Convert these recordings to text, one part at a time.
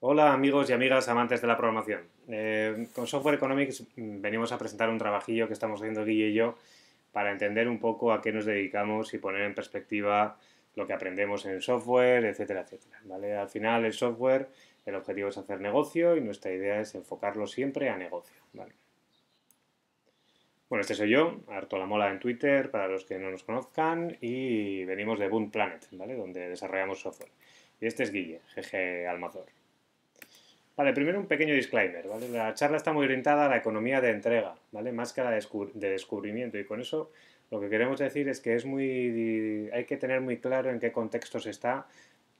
Hola amigos y amigas amantes de la programación. Eh, con Software Economics venimos a presentar un trabajillo que estamos haciendo Guille y yo para entender un poco a qué nos dedicamos y poner en perspectiva lo que aprendemos en el software, etcétera, etcétera. ¿vale? Al final el software, el objetivo es hacer negocio y nuestra idea es enfocarlo siempre a negocio. Bueno, este soy yo, harto la Mola en Twitter, para los que no nos conozcan, y venimos de Boom Planet, ¿vale? donde desarrollamos software. Y este es Guille, GG Almazor. Vale, primero un pequeño disclaimer, ¿vale? La charla está muy orientada a la economía de entrega, ¿vale? Más que a la de descubrimiento y con eso lo que queremos decir es que es muy hay que tener muy claro en qué contexto se está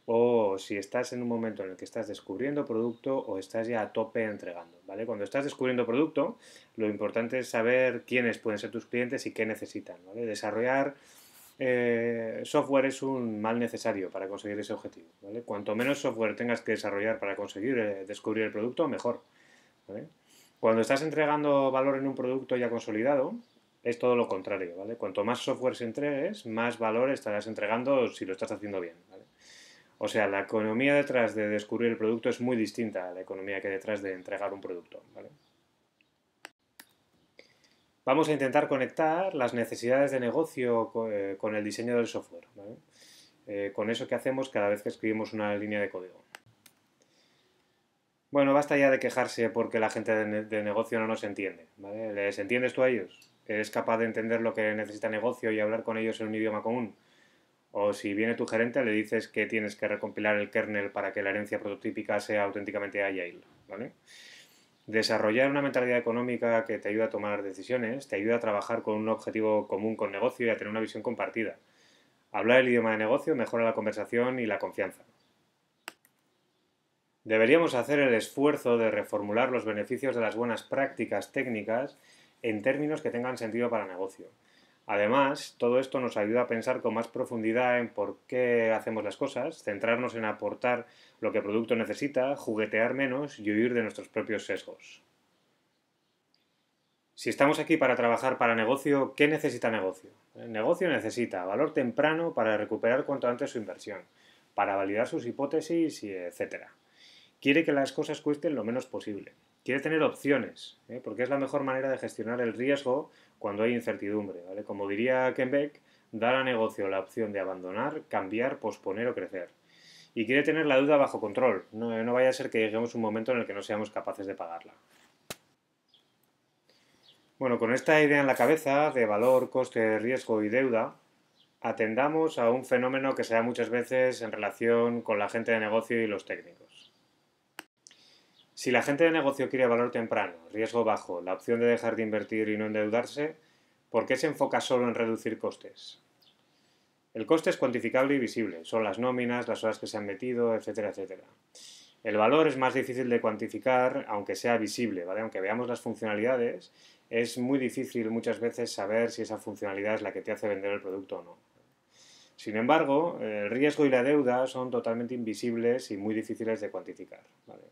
o si estás en un momento en el que estás descubriendo producto o estás ya a tope entregando, ¿vale? Cuando estás descubriendo producto, lo importante es saber quiénes pueden ser tus clientes y qué necesitan, ¿vale? Desarrollar eh, software es un mal necesario para conseguir ese objetivo. ¿vale? Cuanto menos software tengas que desarrollar para conseguir eh, descubrir el producto, mejor. ¿vale? Cuando estás entregando valor en un producto ya consolidado, es todo lo contrario. ¿vale? Cuanto más software se entregues, más valor estarás entregando si lo estás haciendo bien. O sea, la economía detrás de descubrir el producto es muy distinta a la economía que detrás de entregar un producto. ¿vale? vamos a intentar conectar las necesidades de negocio eh, con, el diseño del software, eh, con eso que hacemos cada vez que escribimos una línea de código. Bueno, basta ya de quejarse porque la gente de, negocio no nos entiende. ¿Les entiendes tú a ellos? ¿Eres capaz de entender lo que necesita negocio y hablar con ellos en un idioma común? O si viene tu gerente, le dices que tienes que recompilar el kernel para que la herencia prototípica sea auténticamente agile. Desarrollar una mentalidad económica que te ayude a tomar decisiones, te ayuda a trabajar con un objetivo común con negocio y a tener una visión compartida. Hablar el idioma de negocio mejora la conversación y la confianza. Deberíamos hacer el esfuerzo de reformular los beneficios de las buenas prácticas técnicas en términos que tengan sentido para negocio. Además, todo esto nos ayuda a pensar con más profundidad en por qué hacemos las cosas, centrarnos en aportar lo que el producto necesita, juguetear menos y huir de nuestros propios sesgos. Si estamos aquí para trabajar para negocio, ¿qué necesita negocio? El negocio necesita valor temprano para recuperar cuanto antes su inversión, para validar sus hipótesis y etc. Quiere que las cosas cuesten lo menos posible quiere tener opciones, ¿eh? porque es la mejor manera de gestionar el riesgo cuando hay incertidumbre. Como diría Beck, dar a negocio la opción de abandonar, cambiar, posponer o crecer. Y quiere tener la deuda bajo control, no, eh, no vaya a ser que lleguemos a un momento en el que no seamos capaces de pagarla. Bueno, con esta idea en la cabeza de valor, coste, riesgo y deuda, atendamos a un fenómeno que se da muchas veces en relación con la gente de negocio y los técnicos. Si la gente de negocio quiere valor temprano, riesgo bajo, la opción de dejar de invertir y no endeudarse, ¿por qué se enfoca solo en reducir costes? El coste es cuantificable y visible, son las nóminas, las horas que se han metido, etcétera, etcétera. El valor es más difícil de cuantificar, aunque sea visible, ¿vale? Aunque veamos las funcionalidades, es muy difícil muchas veces saber si esa funcionalidad es la que te hace vender el producto o no. Sin embargo, el riesgo y la deuda son totalmente invisibles y muy difíciles de cuantificar, ¿vale?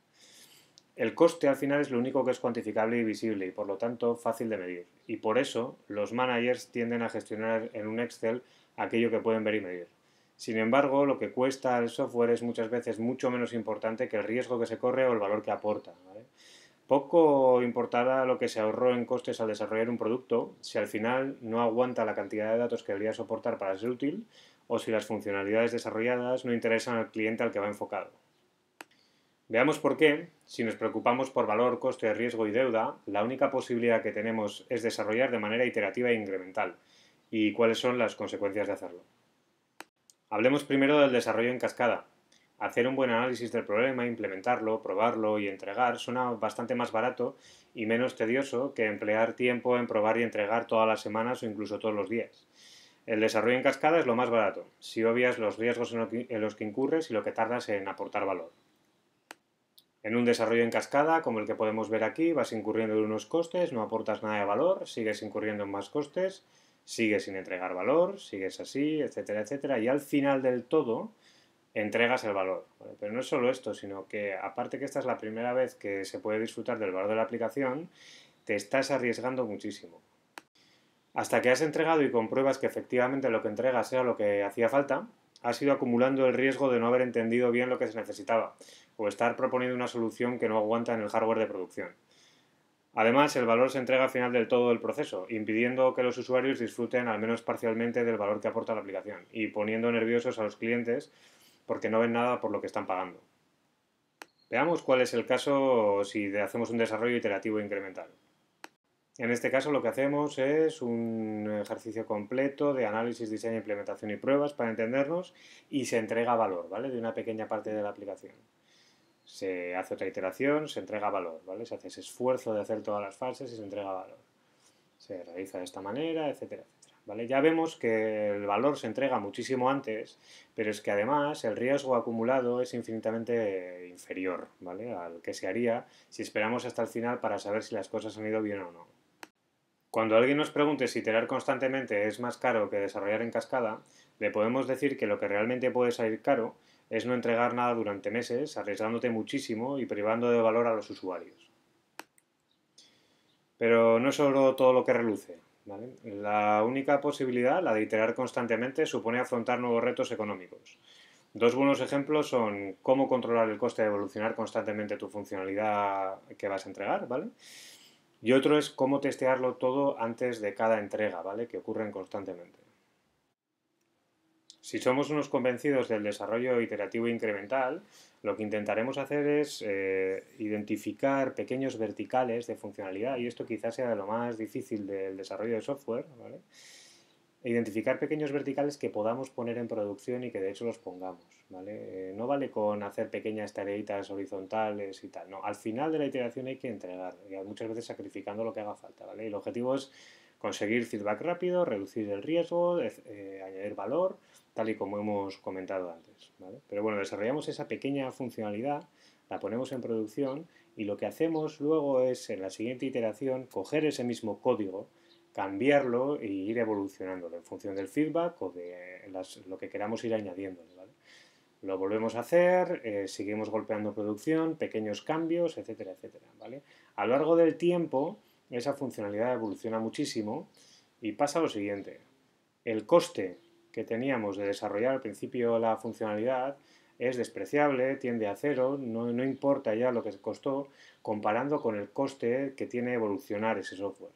El coste al final es lo único que es cuantificable y visible y por lo tanto fácil de medir. Y por eso los managers tienden a gestionar en un Excel aquello que pueden ver y medir. Sin embargo, lo que cuesta el software es muchas veces mucho menos importante que el riesgo que se corre o el valor que aporta. Poco importará lo que se ahorró en costes al desarrollar un producto si al final no aguanta la cantidad de datos que debería soportar para ser útil o si las funcionalidades desarrolladas no interesan al cliente al que va enfocado. Veamos por qué, si nos preocupamos por valor, coste, riesgo y deuda, la única posibilidad que tenemos es desarrollar de manera iterativa e incremental, y cuáles son las consecuencias de hacerlo. Hablemos primero del desarrollo en cascada. Hacer un buen análisis del problema, implementarlo, probarlo y entregar suena bastante más barato y menos tedioso que emplear tiempo en probar y entregar todas las semanas o incluso todos los días. El desarrollo en cascada es lo más barato, si obvias los riesgos en los que incurres y lo que tardas en aportar valor. En un desarrollo en cascada, como el que podemos ver aquí, vas incurriendo en unos costes, no aportas nada de valor, sigues incurriendo en más costes, sigues sin entregar valor, sigues así, etcétera, etcétera, y al final del todo entregas el valor. Pero no es solo esto, sino que aparte que esta es la primera vez que se puede disfrutar del valor de la aplicación, te estás arriesgando muchísimo. Hasta que has entregado y compruebas que efectivamente lo que entregas era lo que hacía falta, ha sido acumulando el riesgo de no haber entendido bien lo que se necesitaba o estar proponiendo una solución que no aguanta en el hardware de producción. Además, el valor se entrega al final del todo del proceso, impidiendo que los usuarios disfruten al menos parcialmente del valor que aporta la aplicación y poniendo nerviosos a los clientes porque no ven nada por lo que están pagando. Veamos cuál es el caso si hacemos un desarrollo iterativo incremental. En este caso lo que hacemos es un ejercicio completo de análisis, diseño, implementación y pruebas para entendernos y se entrega valor, ¿vale? De una pequeña parte de la aplicación. Se hace otra iteración, se entrega valor, ¿vale? Se hace ese esfuerzo de hacer todas las fases y se entrega valor. Se realiza de esta manera, etcétera, etcétera. ¿Vale? Ya vemos que el valor se entrega muchísimo antes, pero es que además el riesgo acumulado es infinitamente inferior ¿vale? al que se haría si esperamos hasta el final para saber si las cosas han ido bien o no. Cuando alguien nos pregunte si iterar constantemente es más caro que desarrollar en cascada, le podemos decir que lo que realmente puede salir caro es no entregar nada durante meses, arriesgándote muchísimo y privando de valor a los usuarios. Pero no es solo todo lo que reluce. La única posibilidad, la de iterar constantemente, supone afrontar nuevos retos económicos. Dos buenos ejemplos son cómo controlar el coste de evolucionar constantemente tu funcionalidad que vas a entregar, ¿vale? Y otro es cómo testearlo todo antes de cada entrega, ¿vale? Que ocurren constantemente. Si somos unos convencidos del desarrollo iterativo incremental, lo que intentaremos hacer es eh, identificar pequeños verticales de funcionalidad, y esto quizás sea lo más difícil del desarrollo de software, ¿vale? identificar pequeños verticales que podamos poner en producción y que de hecho los pongamos, ¿vale? Eh, no vale con hacer pequeñas tareitas horizontales y tal, no, al final de la iteración hay que entregar, y muchas veces sacrificando lo que haga falta, ¿vale? el objetivo es conseguir feedback rápido, reducir el riesgo, eh, eh, añadir valor, tal y como hemos comentado antes, ¿vale? Pero bueno, desarrollamos esa pequeña funcionalidad, la ponemos en producción y lo que hacemos luego es en la siguiente iteración coger ese mismo código, cambiarlo e ir evolucionándolo en función del feedback o de lo que queramos ir añadiendo. Lo volvemos a hacer, eh, seguimos golpeando producción, pequeños cambios, etcétera, etcétera. ¿vale? A lo largo del tiempo, esa funcionalidad evoluciona muchísimo y pasa lo siguiente. El coste que teníamos de desarrollar al principio la funcionalidad es despreciable, tiende a cero, no, no importa ya lo que costó, comparando con el coste que tiene evolucionar ese software.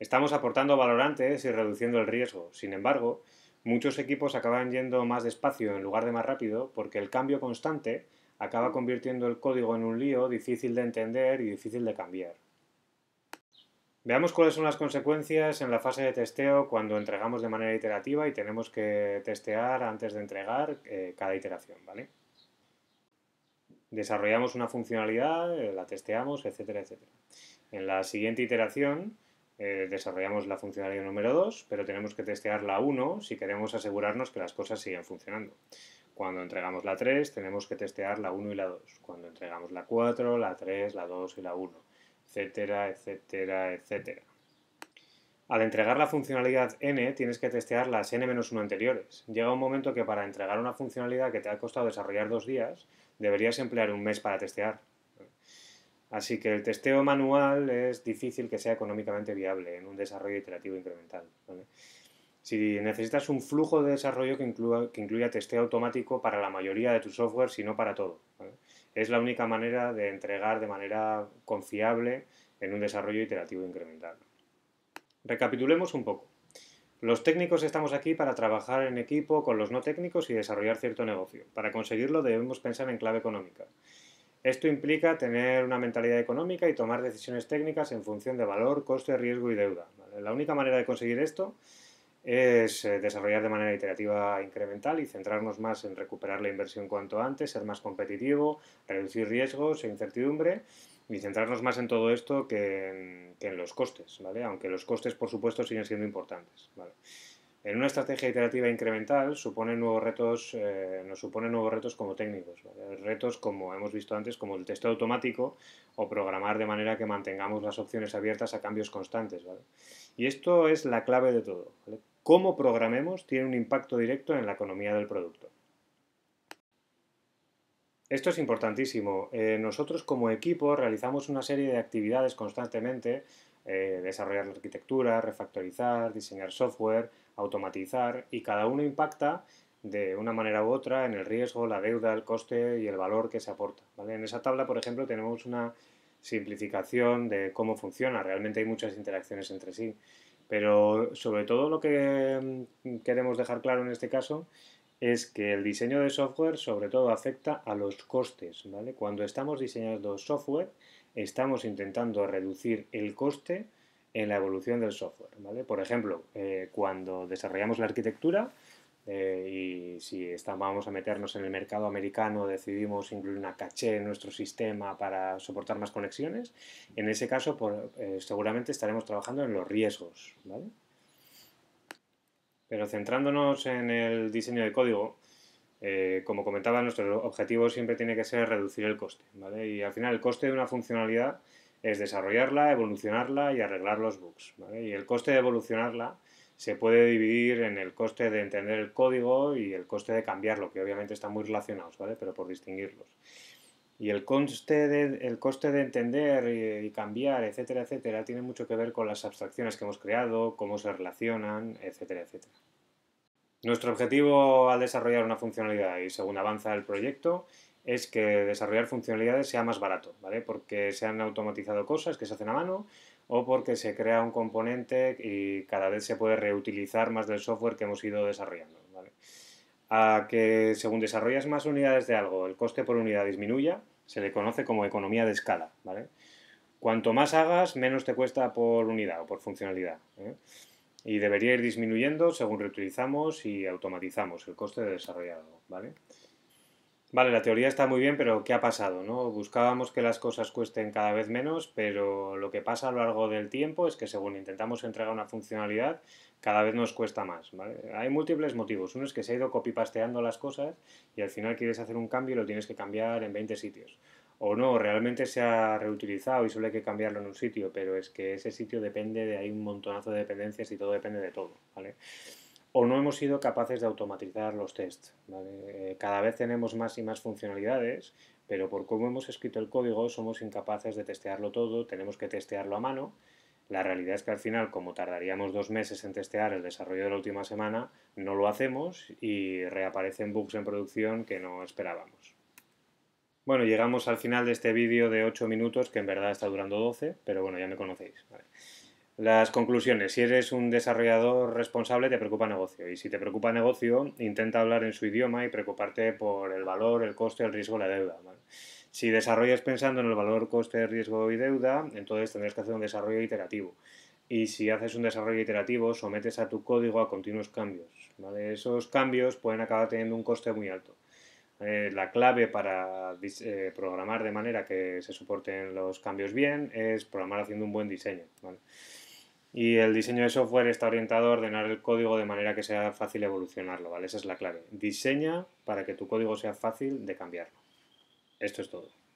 Estamos aportando valorantes y reduciendo el riesgo. Sin embargo, muchos equipos acaban yendo más despacio en lugar de más rápido porque el cambio constante acaba convirtiendo el código en un lío difícil de entender y difícil de cambiar. Veamos cuáles son las consecuencias en la fase de testeo cuando entregamos de manera iterativa y tenemos que testear antes de entregar eh, cada iteración. Desarrollamos una funcionalidad, eh, la testeamos, etcétera, etcétera. En la siguiente iteración eh, desarrollamos la funcionalidad número 2, pero tenemos que testear la 1 si queremos asegurarnos que las cosas siguen funcionando. Cuando entregamos la 3, tenemos que testear la 1 y la 2. Cuando entregamos la 4, la 3, la 2 y la 1, etcétera, etcétera, etcétera. Al entregar la funcionalidad n, tienes que testear las n-1 anteriores. Llega un momento que para entregar una funcionalidad que te ha costado desarrollar dos días, deberías emplear un mes para testear. Así que el testeo manual es difícil que sea económicamente viable en un desarrollo iterativo incremental. Si necesitas un flujo de desarrollo que incluya, testeo automático para la mayoría de tu software, si no para todo. Es la única manera de entregar de manera confiable en un desarrollo iterativo incremental. Recapitulemos un poco. Los técnicos estamos aquí para trabajar en equipo con los no técnicos y desarrollar cierto negocio. Para conseguirlo debemos pensar en clave económica. Esto implica tener una mentalidad económica y tomar decisiones técnicas en función de valor, coste, riesgo y deuda. La única manera de conseguir esto es eh, desarrollar de manera iterativa incremental y centrarnos más en recuperar la inversión cuanto antes, ser más competitivo, reducir riesgos e incertidumbre y centrarnos más en todo esto que en, los costes, ¿vale? Aunque los costes, por supuesto, siguen siendo importantes, en una estrategia iterativa incremental nuevos retos, eh, nos supone nuevos retos como técnicos, retos como hemos visto antes, como el testeo automático o programar de manera que mantengamos las opciones abiertas a cambios constantes. Y esto es la clave de todo. Cómo programemos tiene un impacto directo en la economía del producto. Esto es importantísimo. Eh, nosotros como equipo realizamos una serie de actividades constantemente, eh, desarrollar la arquitectura, refactorizar, diseñar software, automatizar y cada uno impacta de una manera u otra en el riesgo, la deuda, el coste y el valor que se aporta. En esa tabla, por ejemplo, tenemos una simplificación de cómo funciona. Realmente hay muchas interacciones entre sí. Pero sobre todo lo que mm, queremos dejar claro en este caso es que el diseño de software sobre todo afecta a los costes. Cuando estamos diseñando software, estamos intentando reducir el coste en la evolución del software. Por ejemplo, eh, cuando desarrollamos la arquitectura eh, y si estábamos a meternos en el mercado americano, decidimos incluir una caché en nuestro sistema para soportar más conexiones, en ese caso eh, seguramente estaremos trabajando en los riesgos. Pero centrándonos en el diseño de código, como comentaba, nuestro objetivo siempre tiene que ser reducir el coste. Y al final el coste de una funcionalidad es desarrollarla, evolucionarla y arreglar los bugs. Y el coste de evolucionarla se puede dividir en el coste de entender el código y el coste de cambiarlo, que obviamente están muy relacionados, pero por distinguirlos. Y el coste de, el coste de entender y, cambiar, etcétera, etcétera, tiene mucho que ver con las abstracciones que hemos creado, cómo se relacionan, etcétera, etcétera. Nuestro objetivo al desarrollar una funcionalidad y según avanza el proyecto es que desarrollar funcionalidades sea más barato, ¿vale? Porque se han automatizado cosas que se hacen a mano o porque se crea un componente y cada vez se puede reutilizar más del software que hemos ido desarrollando, ¿vale? A que según desarrollas más unidades de algo, el coste por unidad disminuya, se le conoce como economía de escala, ¿vale? Cuanto más hagas, menos te cuesta por unidad o por funcionalidad. ¿eh? Y debería ir disminuyendo según reutilizamos y automatizamos el coste de desarrollar algo, ¿vale? Vale, la teoría está muy bien, pero ¿qué ha pasado? No? Buscábamos que las cosas cuesten cada vez menos, pero lo que pasa a lo largo del tiempo es que según intentamos entregar una funcionalidad, cada vez nos cuesta más. Hay múltiples motivos. Uno es que se ha ido copi-pasteando las cosas y al final quieres hacer un cambio y lo tienes que cambiar en 20 sitios. O no, realmente se ha reutilizado y solo hay que cambiarlo en un sitio, pero es que ese sitio depende de, hay un montonazo de dependencias y todo depende de todo. ¿vale? o no hemos sido capaces de automatizar los tests. Eh, cada vez tenemos más y más funcionalidades, pero por cómo hemos escrito el código somos incapaces de testearlo todo, tenemos que testearlo a mano. La realidad es que al final, como tardaríamos dos meses en testear el desarrollo de la última semana, no lo hacemos y reaparecen bugs en producción que no esperábamos. Bueno, llegamos al final de este vídeo de 8 minutos, que en verdad está durando 12, pero bueno, ya me conocéis. Las conclusiones. Si eres un desarrollador responsable, te preocupa negocio. Y si te preocupa negocio, intenta hablar en su idioma y preocuparte por el valor, el coste, el riesgo, la deuda. Si desarrollas pensando en el valor, coste, riesgo y deuda, entonces tendrás que hacer un desarrollo iterativo. Y si haces un desarrollo iterativo, sometes a tu código a continuos cambios. Esos cambios pueden acabar teniendo un coste muy alto. Eh, la clave para eh, programar de manera que se soporten los cambios bien es programar haciendo un buen diseño. Y el diseño de software está orientado a ordenar el código de manera que sea fácil evolucionarlo, ¿vale? Esa es la clave. Diseña para que tu código sea fácil de cambiarlo. Esto es todo.